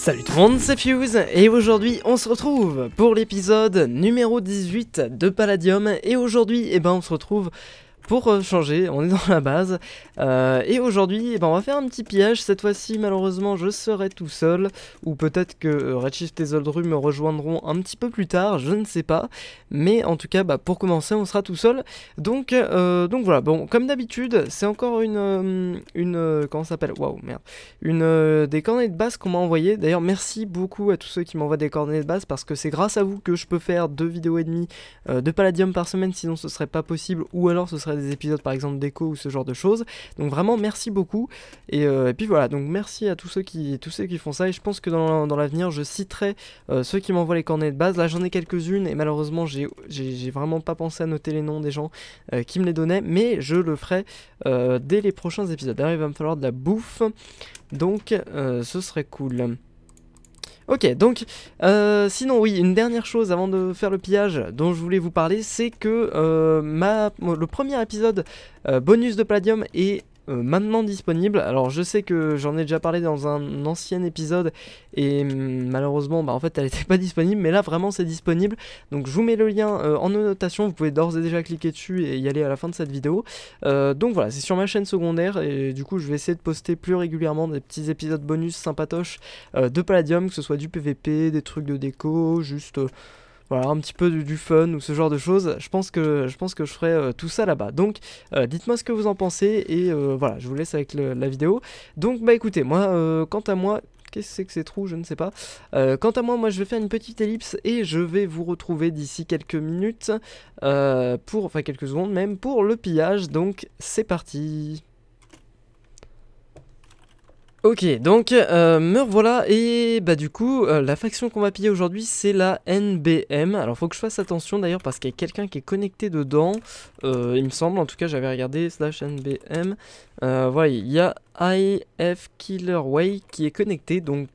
Salut tout le monde, c'est Fuse, et aujourd'hui on se retrouve pour l'épisode numéro 18 de Palladium, et aujourd'hui eh ben, on se retrouve pour euh, changer, on est dans la base. Euh, et aujourd'hui, eh ben, on va faire un petit pillage. Cette fois-ci, malheureusement, je serai tout seul. Ou peut-être que euh, Redshift et Zoldru me rejoindront un petit peu plus tard, je ne sais pas. Mais en tout cas, bah, pour commencer, on sera tout seul. Donc, donc voilà, bon, comme d'habitude, c'est encore une... une comment ça s'appelle Waouh, merde. Une, des cornets de base qu'on m'a envoyé, D'ailleurs, merci beaucoup à tous ceux qui m'envoient des cornets de base parce que c'est grâce à vous que je peux faire deux vidéos et demie de Palladium par semaine. Sinon, ce serait pas possible. Ou alors, ce serait des épisodes par exemple d'écho ou ce genre de choses. Donc vraiment merci beaucoup. Euh, et, puis voilà, donc merci à tous ceux qui, tous ceux qui font ça. Et je pense que dans, l'avenir, je citerai euh, ceux qui m'envoient les cornets de base. Là j'en ai quelques-unes et malheureusement j'ai vraiment pas pensé à noter les noms des gens euh, qui me les donnaient. Mais je le ferai dès les prochains épisodes. D'ailleurs il va me falloir de la bouffe. Donc ce serait cool. Ok, donc, euh, sinon, oui, une dernière chose avant de faire le pillage dont je voulais vous parler, c'est que euh, ma, le premier épisode euh, bonus de Palladium est euh, maintenant disponible. Alors je sais que j'en ai déjà parlé dans un ancien épisode et mm, malheureusement bah, en fait elle n'était pas disponible mais là vraiment c'est disponible. Donc je vous mets le lien euh, en notation, vous pouvez d'ores et déjà cliquer dessus et y aller à la fin de cette vidéo. Euh, donc voilà c'est sur ma chaîne secondaire et du coup je vais essayer de poster plus régulièrement des petits épisodes bonus sympatoches de Palladium, que ce soit du PVP, des trucs de déco, juste voilà, un petit peu du, fun ou ce genre de choses, je pense que je, pense que je ferai euh, tout ça là-bas. Donc, euh, dites-moi ce que vous en pensez et euh, voilà, je vous laisse avec la vidéo. Donc, bah écoutez, moi, quant à moi, Qu'est-ce que c'est que ces trous Je ne sais pas. quant à moi, moi je vais faire une petite ellipse et je vais vous retrouver d'ici quelques minutes, pour, enfin quelques secondes même, pour le pillage. Donc c'est parti Ok, donc euh, me revoilà et bah du coup euh, la faction qu'on va piller aujourd'hui c'est la NBM. Alors faut que je fasse attention d'ailleurs parce qu'il y a quelqu'un qui est connecté dedans, euh, il me semble en tout cas j'avais regardé slash NBM. Euh, voilà, il y a IF e Killer Way qui est connecté donc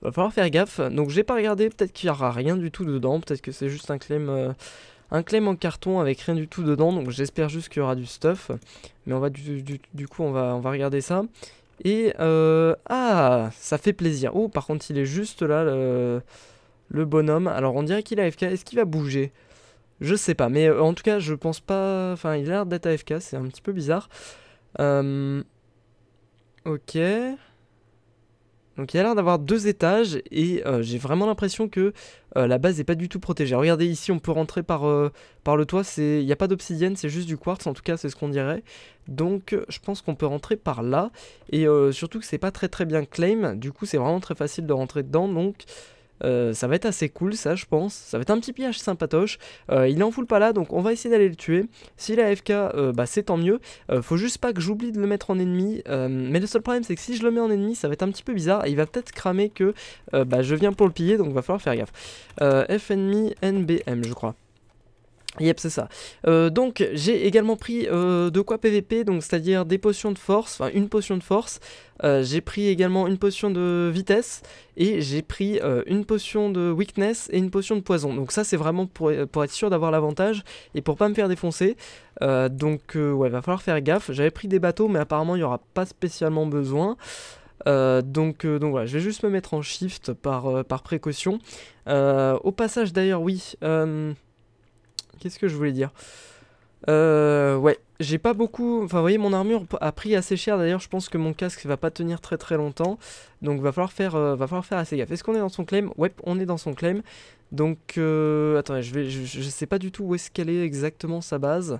va falloir faire gaffe. Donc j'ai pas regardé, peut-être qu'il y aura rien du tout dedans, peut-être que c'est juste un claim un claim en carton avec rien du tout dedans, donc j'espère juste qu'il y aura du stuff. Mais on va du, du, coup on va, on va regarder ça. Et, euh, ah, ça fait plaisir. Oh, par contre, il est juste là, le, bonhomme. Alors, on dirait qu'il est AFK. Est-ce qu'il va bouger Je sais pas, mais euh, en tout cas, je pense pas... Enfin, il a l'air d'être AFK, c'est un petit peu bizarre. Euh, ok... Donc il y a l'air d'avoir deux étages et euh, j'ai vraiment l'impression que euh, la base n'est pas du tout protégée. Regardez ici, on peut rentrer par, euh, par le toit, il n'y a pas d'obsidienne, c'est juste du quartz, en tout cas c'est ce qu'on dirait. Donc je pense qu'on peut rentrer par là et surtout que c'est pas très très bien claim, du coup c'est vraiment très facile de rentrer dedans. Donc euh, ça va être assez cool, ça, je pense. Ça va être un petit pillage sympatoche. Euh, il est en full pas là, donc on va essayer d'aller le tuer. S'il a FK euh, bah, c'est tant mieux. faut juste pas que j'oublie de le mettre en ennemi. mais le seul problème, c'est que si je le mets en ennemi, ça va être un petit peu bizarre. il va peut-être cramer que bah, je viens pour le piller, donc va falloir faire gaffe. F ennemi, NBM, je crois. Yep, c'est ça. Euh, donc j'ai également pris euh, de quoi PVP, donc c'est-à-dire des potions de force, enfin une potion de force. Euh, j'ai pris également une potion de vitesse et j'ai pris une potion de weakness et une potion de poison. Donc ça c'est vraiment pour, pour, être sûr d'avoir l'avantage et pour pas me faire défoncer. donc ouais, il va falloir faire gaffe. J'avais pris des bateaux mais apparemment il n'y aura pas spécialement besoin. donc, donc voilà, je vais juste me mettre en shift par, par précaution. au passage d'ailleurs, oui, Qu'est-ce que je voulais dire euh, ouais, j'ai pas beaucoup. Enfin, vous voyez, mon armure a pris assez cher. D'ailleurs, je pense que mon casque va pas tenir très très longtemps. Donc, va falloir faire, euh, va falloir faire assez gaffe. Est-ce qu'on est dans son claim Ouais, on est dans son claim. Donc, euh, attendez, je, vais, je, je, sais pas du tout où est-ce qu'elle est exactement sa base.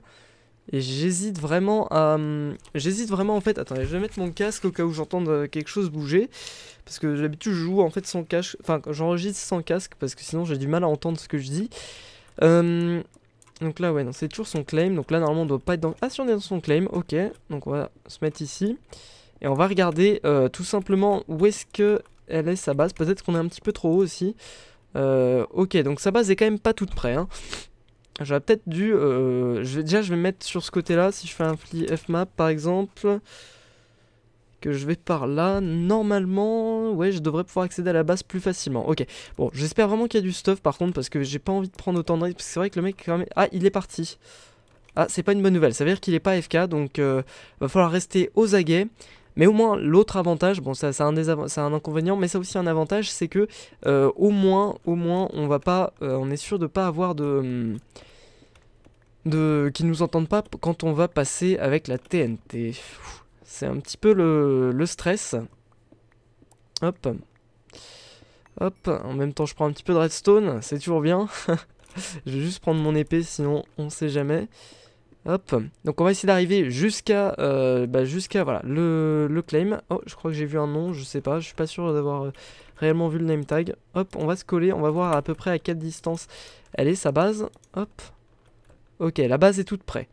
Et j'hésite vraiment à. Hum, j'hésite vraiment en fait. Attendez, je vais mettre mon casque au cas où j'entende euh, quelque chose bouger. Parce que d'habitude, je joue en fait sans casque. Enfin, j'enregistre sans casque parce que sinon j'ai du mal à entendre ce que je dis. Euh. Donc là, ouais, c'est toujours son claim. Donc là, normalement, on doit pas être dans... Ah, si on est dans son claim, ok. Donc on va se mettre ici. Et on va regarder euh, tout simplement où est-ce qu'elle est sa base. Peut-être qu'on est un petit peu trop haut aussi. Euh, ok, donc sa base est quand même pas toute près. Hein. J'aurais peut-être dû... Euh, je déjà, je vais mettre sur ce côté-là. Si je fais un f FMAP, par exemple que je vais par là. Normalement, ouais, je devrais pouvoir accéder à la base plus facilement. Ok, bon, j'espère vraiment qu'il y a du stuff par contre, parce que j'ai pas envie de prendre autant de risques. Parce que c'est vrai que le mec, quand même... Ah, il est parti. Ah, c'est pas une bonne nouvelle. Ça veut dire qu'il est pas FK, donc euh, va falloir rester aux aguets. Mais au moins, l'autre avantage, bon, ça, c'est un ça un inconvénient, mais ça aussi un avantage, c'est que euh, au moins, au moins, on va pas, euh, on est sûr de pas avoir de, de, qui nous entendent pas quand on va passer avec la TNT. C'est un petit peu le, stress. Hop. Hop. En même temps, je prends un petit peu de redstone. C'est toujours bien. je vais juste prendre mon épée, sinon on sait jamais. Hop. Donc on va essayer d'arriver jusqu'à euh, bah, jusqu'à voilà le, claim. Oh, je crois que j'ai vu un nom, je sais pas, je suis pas sûr d'avoir euh, réellement vu le name tag. Hop, on va se coller, on va voir à peu près à quelle distance elle est sa base. Hop. Ok, la base est toute près.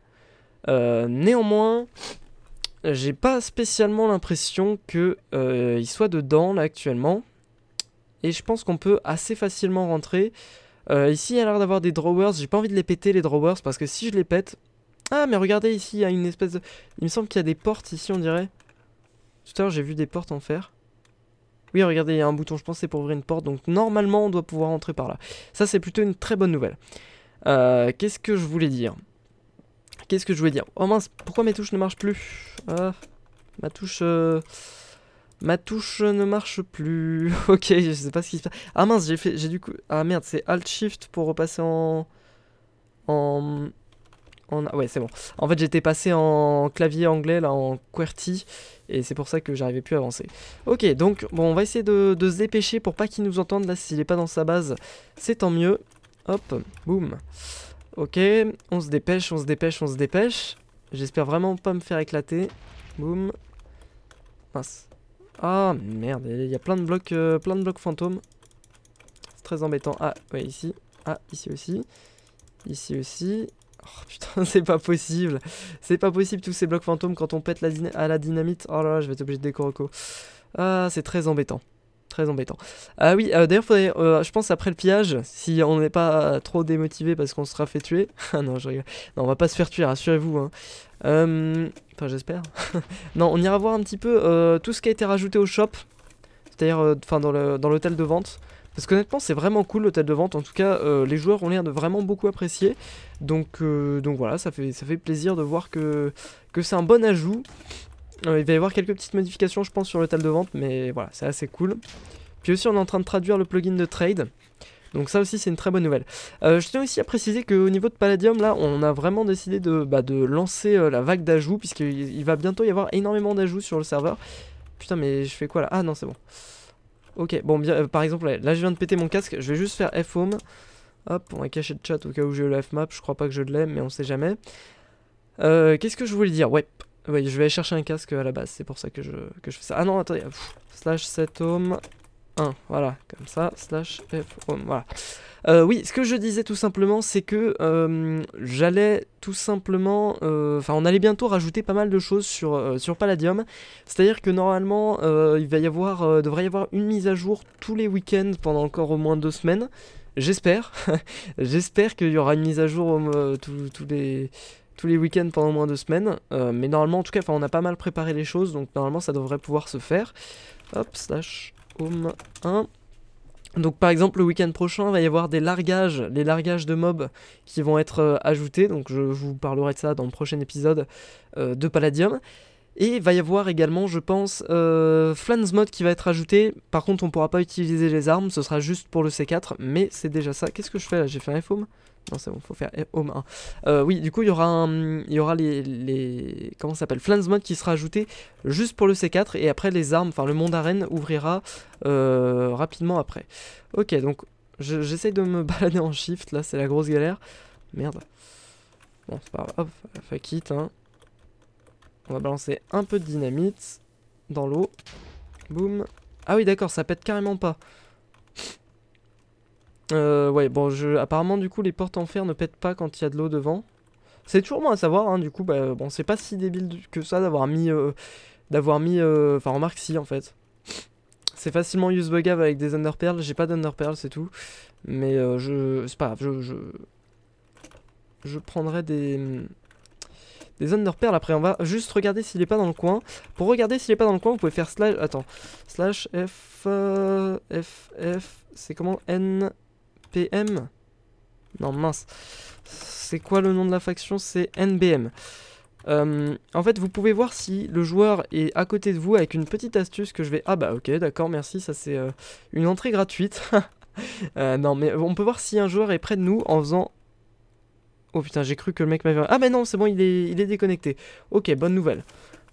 Euh, néanmoins, j'ai pas spécialement l'impression qu'il euh, soit dedans là actuellement. Et je pense qu'on peut assez facilement rentrer. Euh, ici, il y a l'air d'avoir des drawers. J'ai pas envie de les péter les drawers parce que si je les pète... Ah mais regardez ici, il y a une espèce de... Il me semble qu'il y a des portes ici on dirait. Tout à l'heure j'ai vu des portes en fer. Oui, regardez, il y a un bouton, je pense c'est pour ouvrir une porte, donc normalement on doit pouvoir entrer par là. Ça c'est plutôt une très bonne nouvelle. Euh, qu'est-ce que je voulais dire Qu'est-ce que je voulais dire Oh mince, pourquoi mes touches ne marchent plus ah, ma touche... Euh, ma touche ne marche plus. ok, je sais pas ce qui se passe. Ah mince, j'ai fait... J'ai du coup... Ah merde, c'est Alt-Shift pour repasser en... En... En... Ah ouais, c'est bon. En fait, j'étais passé en clavier anglais, là, en QWERTY, et c'est pour ça que j'arrivais plus à avancer. Ok, donc, bon, on va essayer de, de se dépêcher pour pas qu'il nous entende, là, s'il est pas dans sa base, c'est tant mieux. Hop, boum. Ok, on se dépêche, on se dépêche, on se dépêche. J'espère vraiment pas me faire éclater. Boum. Mince. Ah merde, il y a plein de blocs, euh, plein de blocs fantômes. C'est très embêtant. Ah, ouais, ici. Ah, ici aussi. Ici aussi. Oh putain, c'est pas possible. C'est pas possible tous ces blocs fantômes quand on pète la à la dynamite. Oh là là, je vais être obligé de décoroco. Ah, c'est très embêtant très embêtant. Ah oui, euh, d'ailleurs, euh, je pense après le pillage, si on n'est pas euh, trop démotivé parce qu'on sera fait tuer. ah non, je rigole. Non, on va pas se faire tuer, rassurez-vous. Hein. Enfin, j'espère. non, on ira voir un petit peu tout ce qui a été rajouté au shop, c'est-à-dire enfin dans l'hôtel de vente. Parce qu'honnêtement, c'est vraiment cool l'hôtel de vente. En tout cas, les joueurs ont l'air de vraiment beaucoup apprécier. Donc, donc voilà, ça fait, ça fait plaisir de voir que, que c'est un bon ajout. Euh, il va y avoir quelques petites modifications, je pense, sur le table de vente, mais voilà, c'est assez cool. Puis aussi, on est en train de traduire le plugin de trade. Donc ça aussi c'est une très bonne nouvelle. Euh, je tiens aussi à préciser qu'au niveau de Palladium, là on a vraiment décidé de, bah, lancer euh, la vague d'ajouts, puisqu'il va bientôt y avoir énormément d'ajouts sur le serveur. Putain mais je fais quoi là Ah non c'est bon. Ok, bon bien, par exemple là je viens de péter mon casque, je vais juste faire F-Home. Hop, on va cacher le chat au cas où j'ai le F-Map, je crois pas que je l'ai mais on sait jamais. Qu'est-ce que je voulais dire Ouais, oui, je vais aller chercher un casque à la base, c'est pour ça que je, je fais ça. Ah non, attendez, slash 7 home 1, voilà, comme ça, slash f home, voilà. Euh, oui, ce que je disais tout simplement, c'est que euh, j'allais tout simplement... Euh, enfin, on allait bientôt rajouter pas mal de choses sur, sur Palladium. C'est-à-dire que normalement, il va y avoir, devrait y avoir une mise à jour tous les week-ends pendant encore au moins deux semaines. J'espère. J'espère qu'il y aura une mise à jour tous les tous les week-ends pendant moins de semaines. Euh, mais normalement, en tout cas, on a pas mal préparé les choses, donc normalement ça devrait pouvoir se faire. Hop, slash home 1. Donc par exemple le week-end prochain il va y avoir des largages, les largages de mobs qui vont être euh, ajoutés, donc je vous parlerai de ça dans le prochain épisode euh, de Palladium. Et il va y avoir également, je pense, euh, Flans Mode qui va être ajouté. Par contre, on ne pourra pas utiliser les armes, ce sera juste pour le C4, mais c'est déjà ça. Qu'est-ce que je fais là J'ai fait un F-Home Non, c'est bon, faut faire Home 1. Euh, oui, du coup, il y aura, un, il y aura les, les... Comment ça s'appelle Flans Mode qui sera ajouté juste pour le C4, et après les armes, enfin le monde arène ouvrira euh, rapidement après. Ok, donc j'essaye de me balader en shift, là, c'est la grosse galère. Merde. Bon, c'est pas grave, quitte, hein. On va balancer un peu de dynamite dans l'eau. Boum. Ah oui, d'accord, ça pète carrément pas. Euh, ouais, bon, je... apparemment, du coup, les portes en fer ne pètent pas quand il y a de l'eau devant. C'est toujours bon à savoir, hein, du coup, bah, bon, c'est pas si débile que ça d'avoir mis... Euh, d'avoir mis... Euh, enfin, remarque, si, en fait. C'est facilement use usebugable avec des underpearls. J'ai pas d'underpearls, c'est tout. Mais euh, je... C'est pas grave, je... Je, je prendrai des des zones Après, on va juste regarder s'il est pas dans le coin. Pour regarder s'il est pas dans le coin, vous pouvez faire slash. Attends, slash F. Euh, F. F. C'est comment N. P. M. Non, mince. C'est quoi le nom de la faction C'est NBM. Euh, en fait, vous pouvez voir si le joueur est à côté de vous avec une petite astuce que je vais... Ah bah ok, d'accord, merci, ça c'est euh, une entrée gratuite. non, mais on peut voir si un joueur est près de nous en faisant Oh putain, j'ai cru que le mec m'avait... Ah mais non, c'est bon, il est, il est déconnecté. Ok, bonne nouvelle.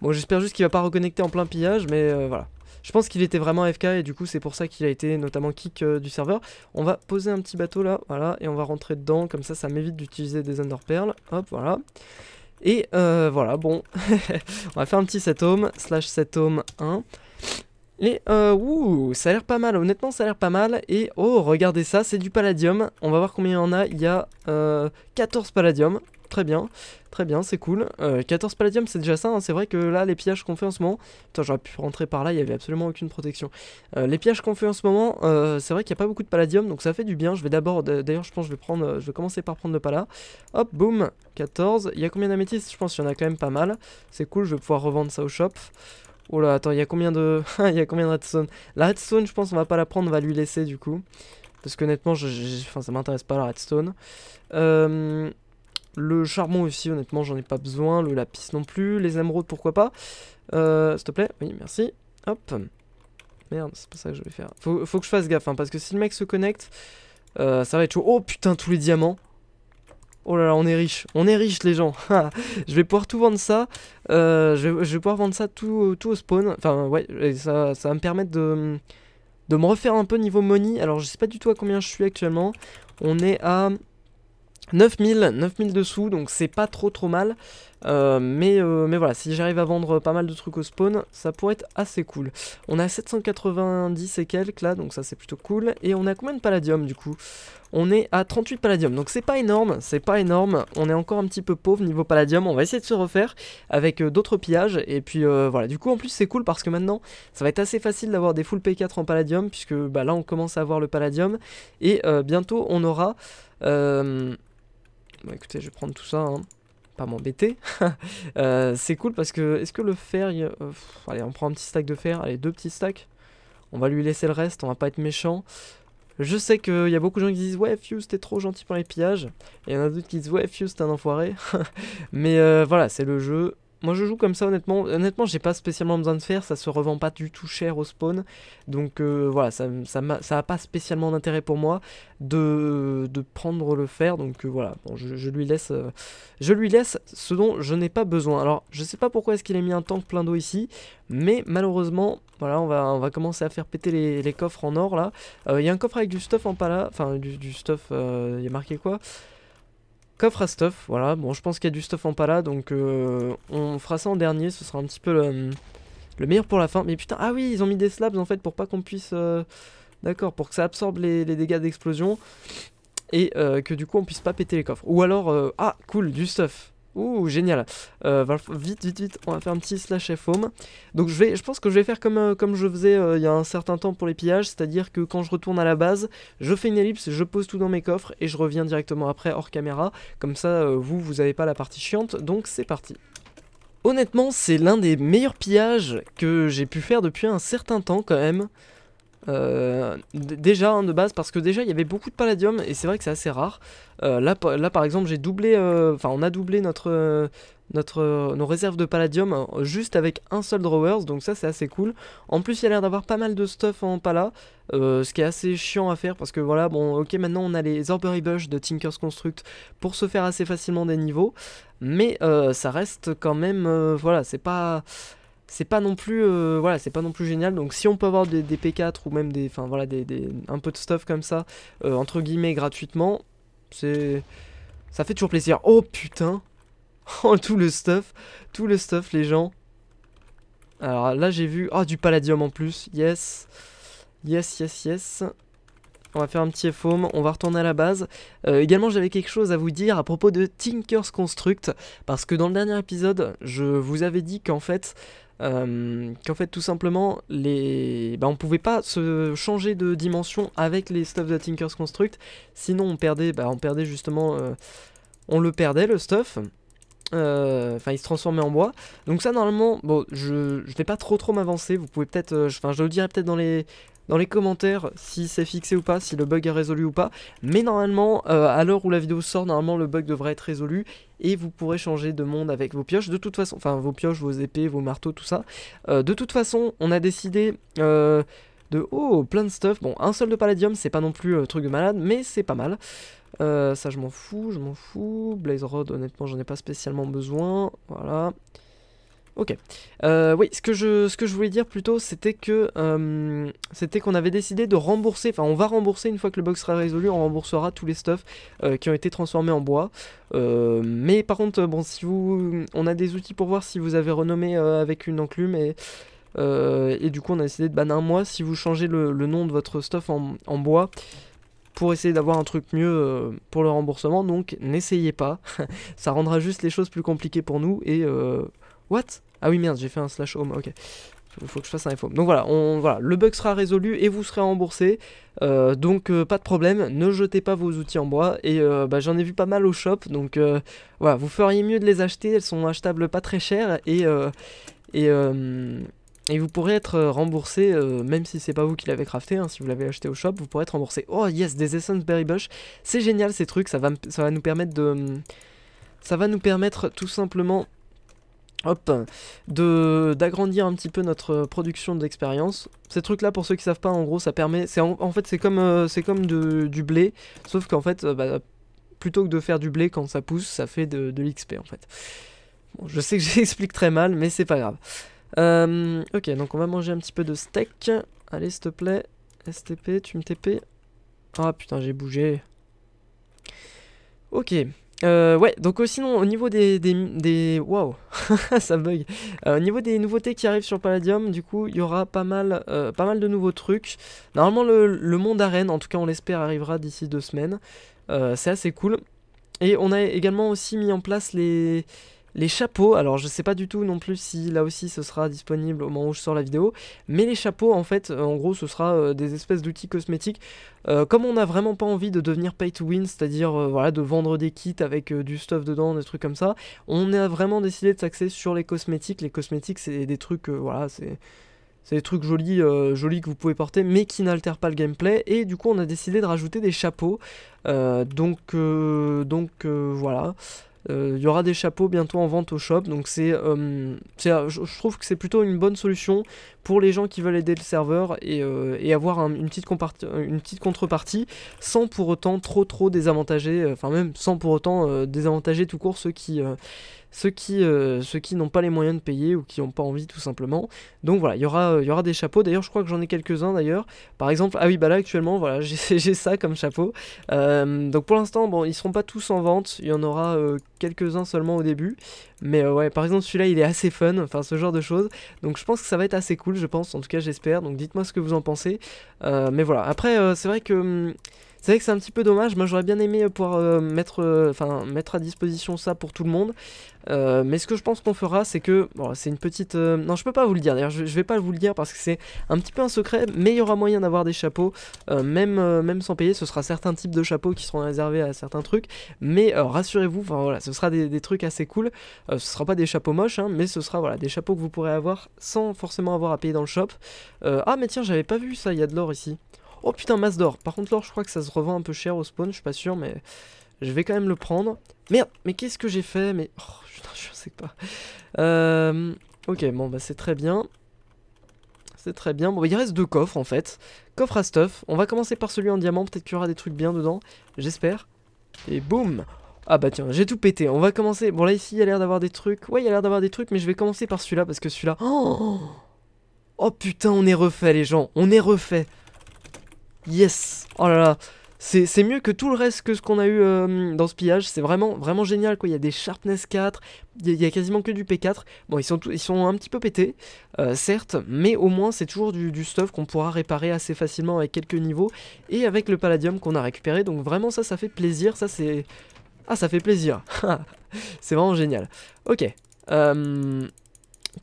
Bon, j'espère juste qu'il va pas reconnecter en plein pillage, mais euh, voilà. Je pense qu'il était vraiment FK et du coup c'est pour ça qu'il a été notamment kick euh, du serveur. On va poser un petit bateau là, voilà, et on va rentrer dedans, comme ça ça m'évite d'utiliser des underperles. Hop, voilà. Et euh, voilà, bon, on va faire un petit setHome, slash setHome 1. Et euh, ouh, ça a l'air pas mal, honnêtement ça a l'air pas mal. Et oh, regardez ça, c'est du palladium. On va voir combien il y en a. Il y a euh, 14 palladium. Très bien, très bien, c'est cool. Euh, 14 palladium, c'est déjà ça. Hein. C'est vrai que là, les pillages qu'on fait en ce moment. Putain, j'aurais pu rentrer par là, il y avait absolument aucune protection. Euh, les pillages qu'on fait en ce moment, euh, c'est vrai qu'il n'y a pas beaucoup de palladium, donc ça fait du bien. Je vais d'abord, d'ailleurs, je pense, que je vais prendre, euh, je vais commencer par prendre le pala. Hop, boum, 14. Il y a combien d'améthystes Je pense qu'il y en a quand même pas mal. C'est cool, je vais pouvoir revendre ça au shop. Oh là, attends, il y a combien de... Il y a combien de redstone La redstone, je pense, on va pas la prendre, on va lui laisser du coup. Parce qu'honnêtement, honnêtement enfin, ça m'intéresse pas la redstone. Euh, le charbon aussi, honnêtement, j'en ai pas besoin. Le lapis non plus. Les émeraudes, pourquoi pas. Euh, s'il te plaît, oui, merci. Hop. Merde, c'est pas ça que je vais faire. Faut, que je fasse gaffe, hein, parce que si le mec se connecte, euh, ça va être chaud. Oh putain, tous les diamants. Oh là là, on est riche, on est riche les gens. je vais pouvoir tout vendre ça. Euh, je, vais, pouvoir vendre ça tout, au spawn. Enfin ouais, ça, va me permettre de, de me refaire un peu niveau money. Alors je sais pas du tout à combien je suis actuellement. On est à 9000, 9000 dessous, donc c'est pas trop trop mal. Euh, mais, euh, mais voilà, si j'arrive à vendre pas mal de trucs au spawn, ça pourrait être assez cool. On a 790 et quelques là, donc ça c'est plutôt cool. Et on a combien de palladium du coup On est à 38 palladium, donc c'est pas énorme, c'est pas énorme. On est encore un petit peu pauvre niveau palladium, on va essayer de se refaire avec euh, d'autres pillages. Et puis voilà, du coup en plus c'est cool parce que maintenant ça va être assez facile d'avoir des full P4 en palladium, puisque bah, là on commence à avoir le palladium. Et bientôt on aura... Bon écoutez, je vais prendre tout ça, hein. pas m'embêter. Euh, c'est cool parce que, est-ce que le fer, euh, allez on prend un petit stack de fer, allez deux petits stacks. On va lui laisser le reste, on va pas être méchant. Je sais qu'il y a beaucoup de gens qui disent ouais Fuse t'es trop gentil pour les pillages. Et il y en a d'autres qui disent ouais Fuse t'es un enfoiré. Mais euh, voilà, c'est le jeu. Moi je joue comme ça honnêtement, honnêtement j'ai pas spécialement besoin de faire, ça se revend pas du tout cher au spawn, donc euh, voilà, ça, ça, a pas spécialement d'intérêt pour moi de, prendre le fer, donc euh, voilà, bon, je, lui laisse, euh, je lui laisse ce dont je n'ai pas besoin. Alors je sais pas pourquoi est-ce qu'il a mis un tank plein d'eau ici, mais malheureusement, voilà, on va, on va commencer à faire péter les, coffres en or là. Il y a un coffre avec du stuff en pala, enfin du, du stuff, il y a marqué quoi Coffre à stuff, voilà. Bon, je pense qu'il y a du stuff en pala, donc euh, on fera ça en dernier. Ce sera un petit peu le, meilleur pour la fin. Mais putain, ah oui, ils ont mis des slabs en fait pour pas qu'on puisse... Euh, d'accord, pour que ça absorbe les, dégâts d'explosion et euh, que du coup on puisse pas péter les coffres. Ou alors, ah cool, du stuff. Ouh, génial. Euh, vite, vite, vite, on va faire un petit slash F Donc je, vais, je pense que je vais faire comme, euh, comme je faisais euh, il y a un certain temps pour les pillages, c'est-à-dire que quand je retourne à la base, je fais une ellipse, je pose tout dans mes coffres et je reviens directement après hors caméra. Comme ça, vous, vous n'avez pas la partie chiante, donc c'est parti. Honnêtement, c'est l'un des meilleurs pillages que j'ai pu faire depuis un certain temps quand même. Euh, déjà hein, de base parce que déjà il y avait beaucoup de palladium et c'est vrai que c'est assez rare. Euh, là, là, par exemple j'ai doublé, euh, enfin on a doublé notre, notre, nos réserves de palladium hein, juste avec un seul drawers donc ça c'est assez cool. En plus il y a l'air d'avoir pas mal de stuff en pala ce qui est assez chiant à faire parce que voilà bon ok maintenant on a les Orbury Bush de Tinker's Construct pour se faire assez facilement des niveaux mais ça reste quand même voilà c'est pas c'est pas non plus euh, voilà c'est pas non plus génial donc si on peut avoir des, P4 ou même des voilà des, un peu de stuff comme ça euh, entre guillemets gratuitement c'est ça fait toujours plaisir oh putain oh, tout le stuff tout le stuff les gens alors là j'ai vu oh, du palladium en plus yes yes yes yes on va faire un petit foam, on va retourner à la base. Euh, également, j'avais quelque chose à vous dire à propos de Tinker's Construct, parce que dans le dernier épisode, je vous avais dit qu'en fait, euh, qu'en fait tout simplement les ne bah, on pouvait pas se changer de dimension avec les stuffs de Tinker's Construct sinon on perdait bah, on perdait justement euh, on le perdait le stuff enfin il se transformait en bois donc ça normalement bon je, je vais pas trop trop m'avancer vous pouvez peut-être enfin je le dirai peut-être dans les dans les commentaires si c'est fixé ou pas, si le bug est résolu ou pas. Mais normalement, euh, à l'heure où la vidéo sort, normalement le bug devrait être résolu et vous pourrez changer de monde avec vos pioches. De toute façon, enfin vos pioches, vos épées, vos marteaux, tout ça. Euh, de toute façon, on a décidé... Euh, de oh plein de stuff bon un seul de palladium c'est pas non plus truc de malade mais c'est pas mal ça je m'en fous je m'en fous blaze rod honnêtement j'en ai pas spécialement besoin voilà Ok. Euh, oui, ce que, je, ce que je voulais dire plutôt, c'était que euh, c'était qu'on avait décidé de rembourser, enfin on va rembourser une fois que le box sera résolu, on remboursera tous les stuffs euh, qui ont été transformés en bois. mais par contre, bon, si vous, on a des outils pour voir si vous avez renommé avec une enclume et et du coup on a décidé de ban un mois si vous changez le, nom de votre stuff en, en bois pour essayer d'avoir un truc mieux pour le remboursement. Donc n'essayez pas, ça rendra juste les choses plus compliquées pour nous et What Ah oui, merde, j'ai fait un slash home, ok. Il faut que je fasse un info Donc voilà, on, voilà, le bug sera résolu et vous serez remboursé. Euh, donc euh, pas de problème, ne jetez pas vos outils en bois. Et euh, bah, j'en ai vu pas mal au shop, donc voilà, vous feriez mieux de les acheter. Elles sont achetables pas très chères et, et, et vous pourrez être remboursé, même si c'est pas vous qui l'avez crafté, hein. si vous l'avez acheté au shop, vous pourrez être remboursé. Oh yes, des Essence Berry Bush, c'est génial ces trucs, ça va, ça va nous permettre de... Ça va nous permettre tout simplement hop, d'agrandir un petit peu notre production d'expérience. Ces trucs-là, pour ceux qui savent pas, en gros, ça permet, en, fait, c'est comme, euh, comme du blé, sauf qu'en fait, euh, bah, plutôt que de faire du blé quand ça pousse, ça fait de, l'XP en fait. Bon, je sais que j'explique très mal, mais c'est pas grave. Euh, ok, donc on va manger un petit peu de steak. Allez, s'il te plaît. STP, tu me TP. Ah putain, j'ai bougé. Ok, euh, ouais, donc aussi euh, sinon, au niveau des... des, des... ça bug. Euh, au niveau des nouveautés qui arrivent sur Palladium, du coup, il y aura pas mal, pas mal de nouveaux trucs. Normalement, le, le monde arène, en tout cas on l'espère, arrivera d'ici deux semaines. C'est assez cool. Et on a également aussi mis en place les, les chapeaux, alors je sais pas du tout non plus si là aussi ce sera disponible au moment où je sors la vidéo, mais les chapeaux en fait, euh, en gros ce sera euh, des espèces d'outils cosmétiques. Euh, comme on n'a vraiment pas envie de devenir pay to win, c'est-à-dire voilà, de vendre des kits avec du stuff dedans, des trucs comme ça, on a vraiment décidé de s'axer sur les cosmétiques. Les cosmétiques c'est des trucs, voilà, c'est... des trucs jolis, que vous pouvez porter, mais qui n'altèrent pas le gameplay. Et du coup, on a décidé de rajouter des chapeaux. donc, donc voilà. Euh, il y aura des chapeaux bientôt en vente au shop, donc c'est, euh, euh, je trouve que c'est plutôt une bonne solution pour les gens qui veulent aider le serveur et, avoir une, petite contrepartie sans pour autant trop trop désavantager, enfin même sans pour autant désavantager tout court ceux qui ceux qui, qui n'ont pas les moyens de payer ou qui n'ont pas envie tout simplement. Donc voilà, il y aura, y aura des chapeaux. D'ailleurs, je crois que j'en ai quelques-uns d'ailleurs. Par exemple, ah oui, bah là actuellement, voilà, j'ai ça comme chapeau. donc pour l'instant, bon, ils seront pas tous en vente. Il y en aura quelques-uns seulement au début. Mais euh, ouais, par exemple celui-là il est assez fun, enfin ce genre de choses. Donc je pense que ça va être assez cool, je pense, en tout cas j'espère. Donc dites-moi ce que vous en pensez. Euh, mais voilà, après euh, c'est vrai que hum, c'est vrai que c'est un petit peu dommage. Moi, j'aurais bien aimé euh, pouvoir euh, mettre, euh, mettre à disposition ça pour tout le monde. mais ce que je pense qu'on fera, c'est que bon, c'est une petite. Non, je peux pas vous le dire. D'ailleurs, je, vais pas vous le dire parce que c'est un petit peu un secret. Mais il y aura moyen d'avoir des chapeaux, même même sans payer. Ce sera certains types de chapeaux qui seront réservés à certains trucs. Mais rassurez-vous, voilà, ce sera des, trucs assez cool. ce sera pas des chapeaux moches, hein, mais ce sera voilà des chapeaux que vous pourrez avoir sans forcément avoir à payer dans le shop. ah mais tiens, j'avais pas vu ça. Il y a de l'or ici. Oh putain, masse d'or. Par contre, l'or, je crois que ça se revend un peu cher au spawn, je suis pas sûr, mais je vais quand même le prendre. Merde, mais qu'est-ce que j'ai fait Mais. Oh, putain, je sais pas. Euh, ok, bon, bah c'est très bien. C'est très bien. Bon, bah, il reste deux coffres en fait. Coffre à stuff. On va commencer par celui en diamant. Peut-être qu'il y aura des trucs bien dedans. J'espère. Et boum ah bah tiens, j'ai tout pété, on va commencer, bon là ici il y a l'air d'avoir des trucs, ouais il y a l'air d'avoir des trucs mais je vais commencer par celui-là parce que celui-là... Oh, oh putain on est refait les gens, on est refait Yes Oh là là c'est mieux que tout le reste que ce qu'on a eu euh, dans ce pillage, c'est vraiment vraiment génial quoi, il y a des Sharpness 4, il y, a quasiment que du P4, bon ils sont, ils sont un petit peu pétés, euh, certes, mais au moins c'est toujours du, stuff qu'on pourra réparer assez facilement avec quelques niveaux, et avec le Palladium qu'on a récupéré, donc vraiment ça, ça fait plaisir, ça c'est... Ah ça fait plaisir, c'est vraiment génial. Ok, euh...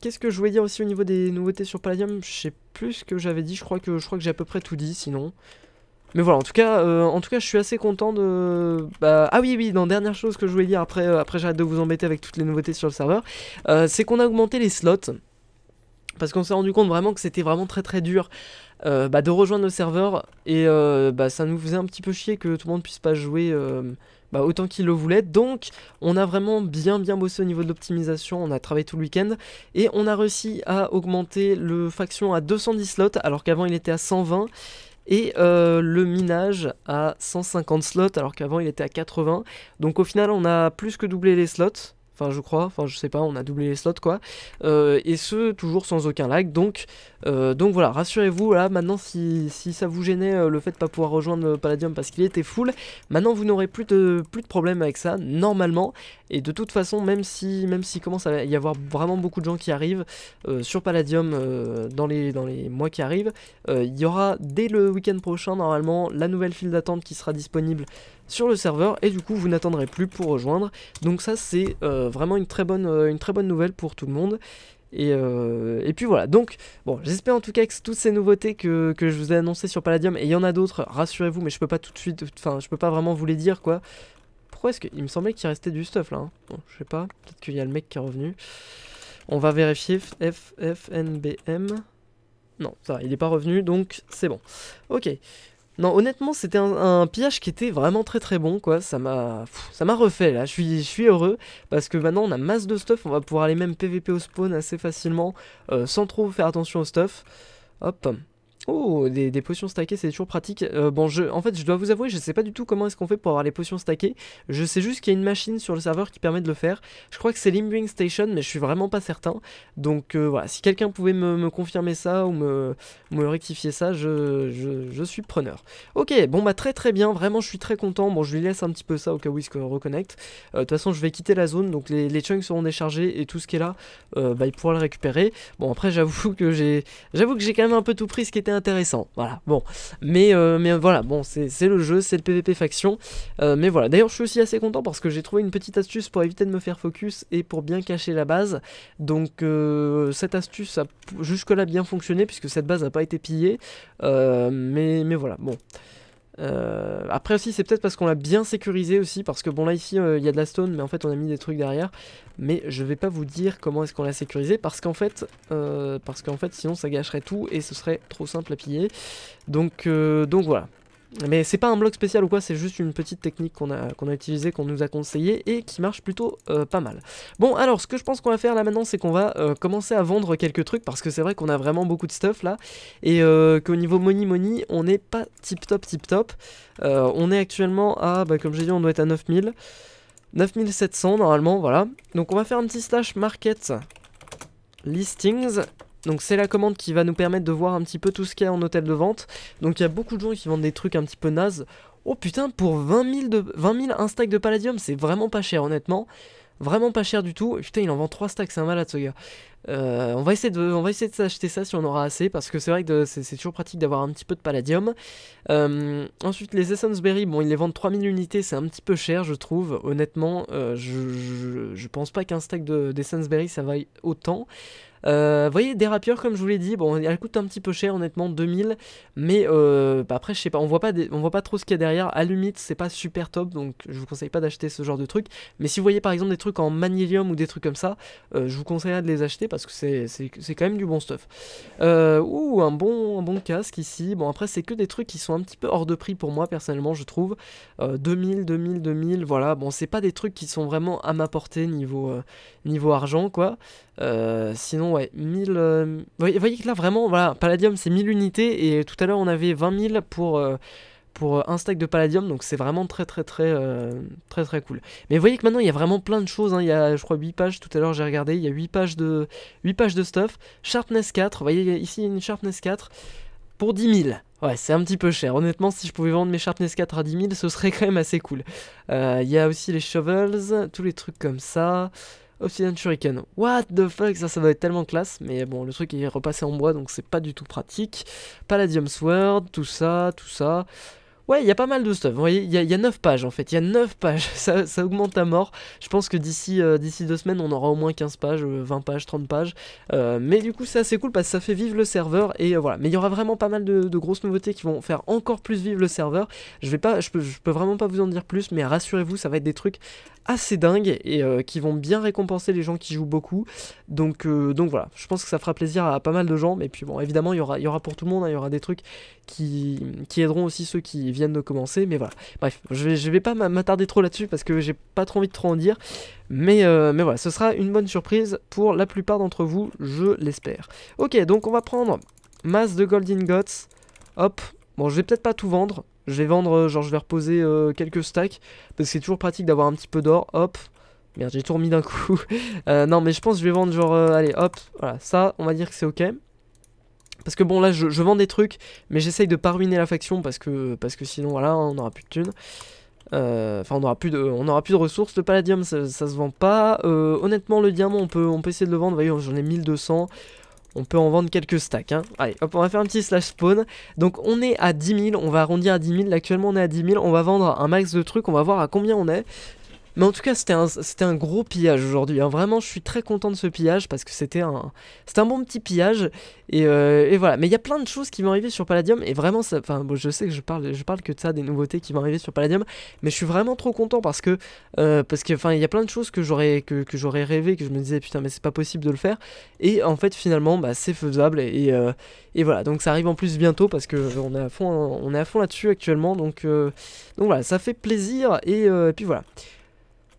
Qu'est-ce que je voulais dire aussi au niveau des nouveautés sur Palladium Je sais plus ce que j'avais dit, je crois que je crois que j'ai à peu près tout dit sinon. Mais voilà, en tout cas, euh, en tout cas, je suis assez content de. Bah, ah oui, oui. Dans dernière chose que je voulais dire euh, après, j'arrête de vous embêter avec toutes les nouveautés sur le serveur, euh, c'est qu'on a augmenté les slots parce qu'on s'est rendu compte vraiment que c'était vraiment très très dur bah, de rejoindre le serveur et bah, ça nous faisait un petit peu chier que tout le monde puisse pas jouer bah, autant qu'il le voulait. Donc on a vraiment bien bien bossé au niveau de l'optimisation, on a travaillé tout le week-end et on a réussi à augmenter le faction à 210 slots alors qu'avant il était à 120 et euh, le minage à 150 slots alors qu'avant il était à 80. Donc au final on a plus que doublé les slots. Enfin je crois, enfin je sais pas, on a doublé les slots quoi. Euh, et ce toujours sans aucun lag. Donc euh, donc voilà, rassurez-vous, là maintenant si, ça vous gênait euh, le fait de pas pouvoir rejoindre Palladium parce qu'il était full, maintenant vous n'aurez plus de, plus de problème avec ça, normalement. Et de toute façon, même si même s'il commence à y avoir vraiment beaucoup de gens qui arrivent euh, sur Palladium dans, les, dans les mois qui arrivent, il y aura dès le week-end prochain normalement la nouvelle file d'attente qui sera disponible sur le serveur et du coup vous n'attendrez plus pour rejoindre donc ça c'est vraiment une très bonne une très bonne nouvelle pour tout le monde euh, et, puis voilà, donc bon, j'espère en tout cas que toutes ces nouveautés que, je vous ai annoncées sur Palladium, et il y en a d'autres, rassurez-vous, mais je peux pas tout de suite, enfin je peux pas vraiment vous les dire quoi. Pourquoi est-ce qu'il me semblait qu'il restait du stuff là hein Bon, je sais pas, peut-être qu'il y a le mec qui est revenu. On va vérifier, F, F, N, B, M. Non, ça il est pas revenu, donc c'est bon. Ok, non, honnêtement, c'était un, pillage qui était vraiment très très bon, quoi. Ça m'a, ça m'a refait là. Je suis, je suis heureux parce que maintenant on a masse de stuff. On va pouvoir aller même PVP au spawn assez facilement, euh, sans trop faire attention au stuff. Hop. Oh, des, potions stackées, c'est toujours pratique. Euh, bon, je, en fait, je dois vous avouer, je sais pas du tout comment est-ce qu'on fait pour avoir les potions stackées. Je sais juste qu'il y a une machine sur le serveur qui permet de le faire. Je crois que c'est limbing Station, mais je suis vraiment pas certain. Donc euh, voilà, si quelqu'un pouvait me, confirmer ça ou me, rectifier ça, je, suis preneur. Ok, bon bah très très bien, vraiment je suis très content. Bon, je lui laisse un petit peu ça au cas où il se reconnecte. Euh, de toute façon, je vais quitter la zone, donc les, chunks seront déchargés et tout ce qui est là, bah, il pourra le récupérer. Bon, après, j'avoue que j'ai j'avoue que j'ai quand même un peu tout pris ce qui était intéressant. Voilà, bon. Mais, euh, mais voilà, bon, c'est le jeu, c'est le PvP faction. Euh, mais voilà, d'ailleurs, je suis aussi assez content parce que j'ai trouvé une petite astuce pour éviter de me faire focus et pour bien cacher la base. Donc, euh, cette astuce a jusque-là bien fonctionné puisque cette base n'a pas été pillée. mais, mais voilà, bon. Euh, après aussi, c'est peut-être parce qu'on l'a bien sécurisé aussi, parce que bon là ici euh, il y a de la stone, mais en fait on a mis des trucs derrière. Mais je vais pas vous dire comment est-ce qu'on l'a sécurisé, parce qu'en fait, euh, parce qu'en fait sinon ça gâcherait tout et ce serait trop simple à piller. Donc donc voilà. Mais c'est pas un bloc spécial ou quoi, c'est juste une petite technique qu'on a, qu'on a utilisée, qu'on nous a conseillé, et qui marche plutôt euh, pas mal. Bon, alors ce que je pense qu'on va faire là maintenant, c'est qu'on va euh, commencer à vendre quelques trucs parce que c'est vrai qu'on a vraiment beaucoup de stuff là et euh, qu'au niveau money money, on n'est pas tip top tip top. on est actuellement à, bah, comme j'ai dit, on doit être à 9000. 9700 normalement, voilà. Donc on va faire un petit slash market listings donc c'est la commande qui va nous permettre de voir un petit peu tout ce qu'il y a en hôtel de vente. Donc il y a beaucoup de gens qui vendent des trucs un petit peu nazes. Oh putain, pour 20 000, de, un stack de palladium, c'est vraiment pas cher honnêtement. Vraiment pas cher du tout. Putain, il en vend 3 stacks, c'est un malade ce gars. Euh, on va essayer de, on va essayer de s'acheter ça si on aura assez, parce que c'est vrai que c'est toujours pratique d'avoir un petit peu de palladium. Euh, ensuite, les Essence Berry, bon, ils les vendent 3000 unités, c'est un petit peu cher, je trouve. Honnêtement, euh, je, je, pense pas qu'un stack d'Essence de, Berry ça vaille autant vous euh, voyez, des rappeurs, comme je vous l'ai dit, bon, elle coûte un petit peu cher, honnêtement, 2000. Mais euh, bah, après, je sais pas, on voit pas, on voit pas trop ce qu'il y a derrière. À limite, c'est pas super top, donc je vous conseille pas d'acheter ce genre de truc. Mais si vous voyez par exemple des trucs en magnélium ou des trucs comme ça, euh, je vous conseillerais de les acheter parce que c'est quand même du bon stuff. Ouh, ou un bon, un bon casque ici. Bon, après, c'est que des trucs qui sont un petit peu hors de prix pour moi personnellement, je trouve. 2000, 2000, 2000, voilà. Bon, c'est pas des trucs qui sont vraiment à ma portée niveau, niveau argent, quoi. Euh, sinon, ouais, 1000. Euh, vous voyez que là, vraiment, voilà, Palladium, c'est 1000 unités. Et tout à l'heure, on avait 20 000 pour, euh, pour un stack de Palladium. Donc, c'est vraiment très, très, très, très, très cool. Mais vous voyez que maintenant, il y a vraiment plein de choses. Hein. il y a, je crois, 8 pages. Tout à l'heure, j'ai regardé. Il y a 8 pages de, 8 pages de stuff. Sharpness 4. Vous voyez, ici, il y a une Sharpness 4 pour 10 000. Ouais, c'est un petit peu cher. Honnêtement, si je pouvais vendre mes Sharpness 4 à 10 000, ce serait quand même assez cool. Il y a aussi les shovels, tous les trucs comme ça. Obsidian Shuriken. What the fuck, ça, ça va être tellement classe. Mais bon, le truc est repassé en bois, donc c'est pas du tout pratique. Palladium Sword, tout ça, tout ça. Ouais, il y a pas mal de stuff. Vous voyez, il y, a 9 pages en fait. Il y a 9 pages. Ça, augmente à mort. Je pense que d'ici euh, deux semaines, on aura au moins 15 pages, 20 euh, pages, 30 pages. Euh, mais du coup, c'est assez cool parce que ça fait vivre le serveur. Et voilà. Mais il y aura vraiment pas mal de, grosses nouveautés qui vont faire encore plus vivre le serveur. Je vais pas, je peux vraiment pas vous en dire plus, mais rassurez-vous, ça va être des trucs assez dingue et euh, qui vont bien récompenser les gens qui jouent beaucoup. Donc, euh, donc voilà, je pense que ça fera plaisir à pas mal de gens. Mais puis bon, évidemment, il y aura, y aura pour tout le monde, hein, il y aura des trucs qui, qui, aideront aussi ceux qui viennent de commencer. Mais voilà, bref, je vais, je vais pas m'attarder trop là-dessus parce que j'ai pas trop envie de trop en dire. Mais, euh, mais voilà, ce sera une bonne surprise pour la plupart d'entre vous, je l'espère. Ok, donc on va prendre masse de Golden Gods. Hop, bon, je vais peut-être pas tout vendre je vais vendre, euh, genre je vais reposer euh, quelques stacks, parce que c'est toujours pratique d'avoir un petit peu d'or, hop. Merde, j'ai tout remis d'un coup. Euh, non, mais je pense que je vais vendre genre, allez, hop, voilà, ça, on va dire que c'est ok. Parce que bon, là, je, vends des trucs, mais j'essaye de pas ruiner la faction, parce que, parce que sinon, voilà, hein, on aura plus de thunes. Enfin, on aura plus de, on aura plus de ressources. Le palladium, ça, se vend pas. honnêtement, le diamant, on peut, on peut essayer de le vendre. Voyez, j'en ai 1200 on peut en vendre quelques stacks. Hein. Allez, hop, on va faire un petit slash spawn. Donc on est à 10 000, on va arrondir à 10 000. actuellement, on est à 10 000. On va vendre un max de trucs, on va voir à combien on est. Mais en tout cas, c'était un, gros pillage aujourd'hui. Hein. Vraiment, je suis très content de ce pillage parce que c'était un, un bon petit pillage. Euh, et, voilà. Mais il y a plein de choses qui vont arriver sur Palladium. Et vraiment, ça, je sais que je parle, je parle que de ça, des nouveautés qui vont arriver sur Palladium. Mais je suis vraiment trop content parce que, euh, il y a plein de choses que j'aurais que, rêvé, que je me disais putain, mais c'est pas possible de le faire. Et en fait, finalement, bah, c'est faisable. Euh, et, voilà. Donc ça arrive en plus bientôt parce qu'on est à fond, on est à fond là-dessus actuellement. Donc, donc voilà, ça fait plaisir. et puis voilà.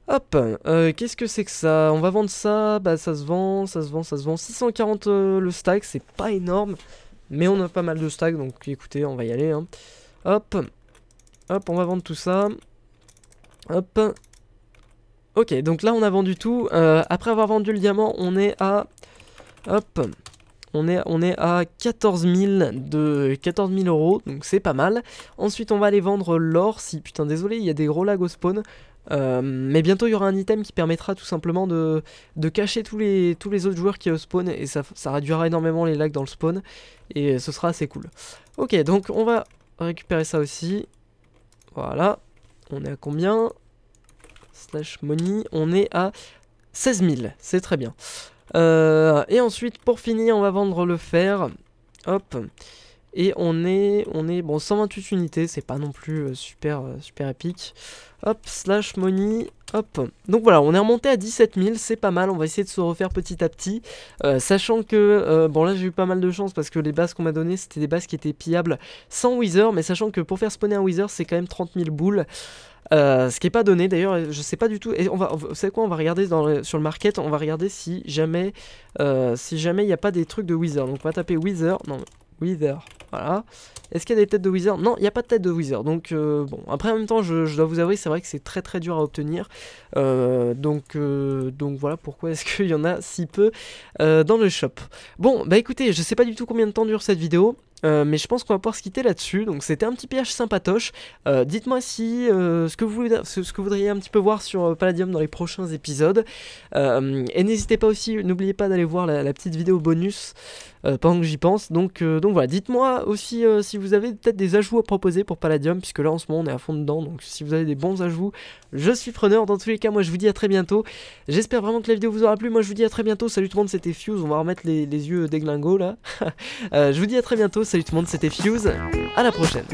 Hop, euh, qu'est-ce que c'est que ça On va vendre ça, bah ça se vend, ça se vend, ça se vend. 640 euh, le stack, c'est pas énorme, mais on a pas mal de stack, donc écoutez, on va y aller. Hein. Hop, hop, on va vendre tout ça. Hop. Ok, donc là on a vendu tout. Euh, après avoir vendu le diamant, on est à... Hop, on est, on est à 14 de, 14 000 euros, donc c'est pas mal. Ensuite, on va aller vendre l'or. Si, putain, désolé, il y a des gros lags au spawn. Euh, mais bientôt il y aura un item qui permettra tout simplement de, cacher tous les, tous les autres joueurs qui spawn et ça, réduira énormément les lags dans le spawn et ce sera assez cool. Ok donc on va récupérer ça aussi. Voilà, on est à combien Slash money, on est à 16 000, c'est très bien. Euh, et ensuite pour finir on va vendre le fer. Hop. Et on est, on est bon, 128 unités, c'est pas non plus euh, super, euh, super épique. Hop, slash money, hop. Donc voilà, on est remonté à 17 000, c'est pas mal, on va essayer de se refaire petit à petit. Euh, sachant que, bon là j'ai eu pas mal de chance parce que les bases qu'on m'a données, c'était des bases qui étaient pillables sans Wither, mais sachant que pour faire spawner un Wither, c'est quand même 30 000 boules. ce qui est pas donné d'ailleurs, je sais pas du tout. Et on va, vous savez quoi On va regarder sur le market, on va regarder si jamais, si jamais il n'y a pas des trucs de Wither. Donc on va taper Wither. Non, Wither. Voilà. Est-ce qu'il y a des têtes de Wither Non, il n'y a pas de tête de Wither. Donc, euh, bon. Après, en même temps, je, dois vous avouer, c'est vrai que c'est très très dur à obtenir. Euh, donc, euh, donc voilà pourquoi est-ce qu'il y en a si peu dans le shop. Bon, bah écoutez, je sais pas du tout combien de temps dure cette vidéo. mais je pense qu'on va pouvoir se quitter là-dessus. Donc c'était un petit piège sympatoche. Dites-moi si ce, que vous ce, que voudriez un petit peu voir sur Palladium dans les prochains épisodes. et n'hésitez pas aussi, n'oubliez pas d'aller voir la, petite vidéo bonus euh, pendant que j'y pense. Donc, euh, donc voilà, dites-moi aussi euh, si vous avez peut-être des ajouts à proposer pour Palladium, puisque là en ce moment on est à fond dedans. Donc si vous avez des bons ajouts, je suis preneur. Dans tous les cas, moi je vous dis à très bientôt. J'espère vraiment que la vidéo vous aura plu. Moi je vous dis à très bientôt. Salut tout le monde, c'était Fuse. On va remettre les, yeux des d'Eglingo là. je vous dis à très bientôt. Salut tout le monde, c'était Fuse. À la prochaine.